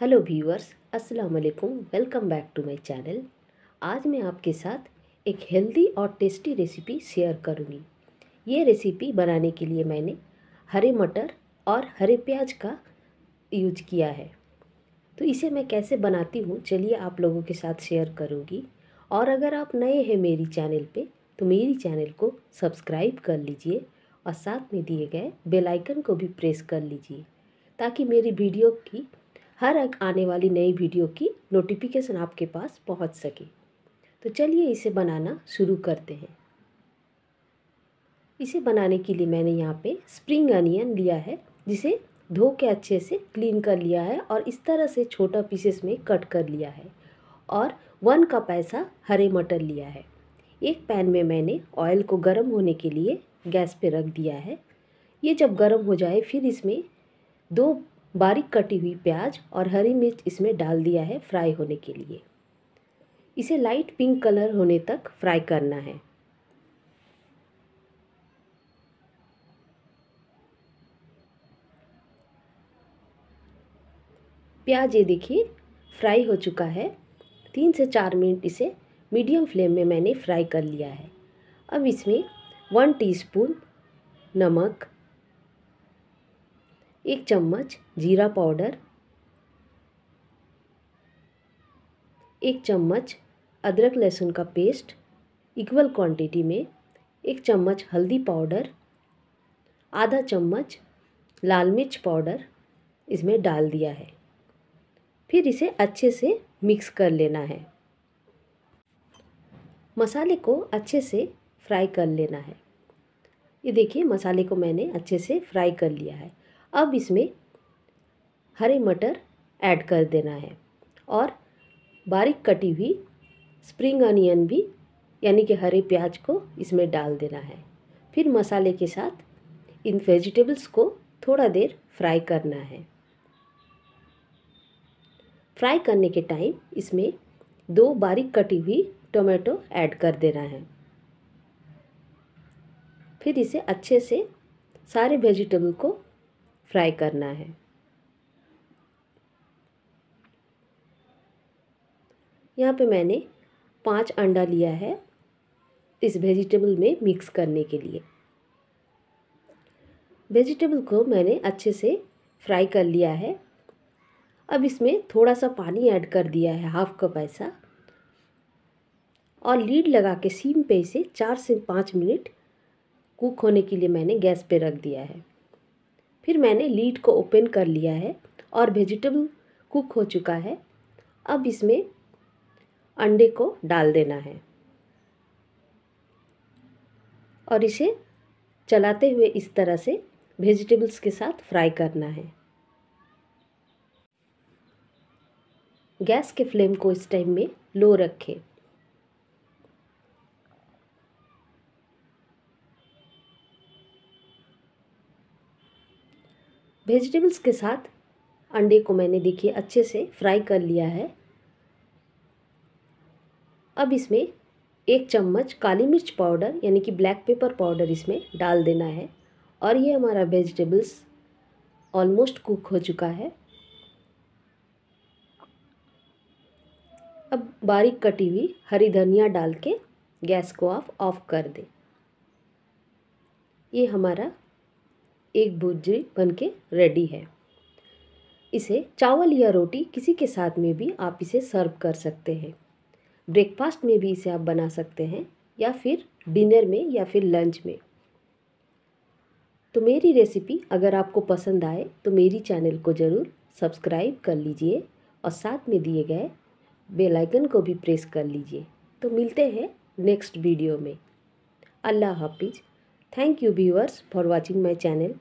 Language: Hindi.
हेलो व्यूअर्स अस्सलाम वालेकुम welcome back to my channel आज मैं आपके साथ एक हेल्दी और टेस्टी रेसिपी शेयर करूंगी ये रेसिपी बनाने के लिए मैंने हरे मटर और हरे प्याज का यूज किया है तो इसे मैं कैसे बनाती हूँ चलिए आप लोगों के साथ शेयर करूँगी और अगर आप नए हैं मेरी चैनल पर तो मेरी चैनल को सब्सक्राइब कर लीजिए और साथ में दिए गए बेलाइकन को भी प्रेस कर लीजिए ताकि मेरी वीडियो की हर एक आने वाली नई वीडियो की नोटिफिकेशन आपके पास पहुंच सके तो चलिए इसे बनाना शुरू करते हैं इसे बनाने के लिए मैंने यहाँ पे स्प्रिंग अनियन लिया है जिसे धो के अच्छे से क्लीन कर लिया है और इस तरह से छोटा पीसेस में कट कर लिया है और वन कप ऐसा हरे मटर लिया है एक पैन में मैंने ऑयल को गर्म होने के लिए गैस पे रख दिया है ये जब गर्म हो जाए फिर इसमें दो बारीक कटी हुई प्याज और हरी मिर्च इसमें डाल दिया है फ्राई होने के लिए इसे लाइट पिंक कलर होने तक फ्राई करना है प्याज ये देखिए फ्राई हो चुका है तीन से चार मिनट इसे मीडियम फ्लेम में मैंने फ्राई कर लिया है अब इसमें वन टीस्पून नमक एक चम्मच जीरा पाउडर एक चम्मच अदरक लहसुन का पेस्ट इक्वल क्वांटिटी में एक चम्मच हल्दी पाउडर आधा चम्मच लाल मिर्च पाउडर इसमें डाल दिया है फिर इसे अच्छे से मिक्स कर लेना है मसाले को अच्छे से फ्राई कर लेना है ये देखिए मसाले को मैंने अच्छे से फ्राई कर लिया है अब इसमें हरे मटर ऐड कर देना है और बारीक कटी हुई स्प्रिंग अनियन भी यानी कि हरे प्याज को इसमें डाल देना है फिर मसाले के साथ इन वेजिटेबल्स को थोड़ा देर फ्राई करना है फ्राई करने के टाइम इसमें दो बारीक कटी हुई टोमेटो ऐड कर देना है फिर इसे अच्छे से सारे वेजिटेबल को फ्राई करना है यहाँ पे मैंने पांच अंडा लिया है इस वेजिटेबल में मिक्स करने के लिए वेजिटेबल को मैंने अच्छे से फ्राई कर लिया है अब इसमें थोड़ा सा पानी ऐड कर दिया है हाफ कप ऐसा और लीड लगा के सीम पे इसे चार से पाँच मिनट कुक होने के लिए मैंने गैस पे रख दिया है फिर मैंने लीड को ओपन कर लिया है और वेजिटेबल कुक हो चुका है अब इसमें अंडे को डाल देना है और इसे चलाते हुए इस तरह से वेजिटेबल्स के साथ फ्राई करना है गैस के फ्लेम को इस टाइम में लो रखें वेजिटेबल्स के साथ अंडे को मैंने देखिए अच्छे से फ्राई कर लिया है अब इसमें एक चम्मच काली मिर्च पाउडर यानी कि ब्लैक पेपर पाउडर इसमें डाल देना है और ये हमारा वेजिटेबल्स ऑलमोस्ट कुक हो चुका है अब बारीक कटी हुई हरी धनिया डाल के गैस को आप ऑफ कर दें ये हमारा एक भुर्जी बनके रेडी है इसे चावल या रोटी किसी के साथ में भी आप इसे सर्व कर सकते हैं ब्रेकफास्ट में भी इसे आप बना सकते हैं या फिर डिनर में या फिर लंच में तो मेरी रेसिपी अगर आपको पसंद आए तो मेरी चैनल को ज़रूर सब्सक्राइब कर लीजिए और साथ में दिए गए बेल आइकन को भी प्रेस कर लीजिए तो मिलते हैं नेक्स्ट वीडियो में अल्लाह हाफिज़ Thank you viewers for watching my channel.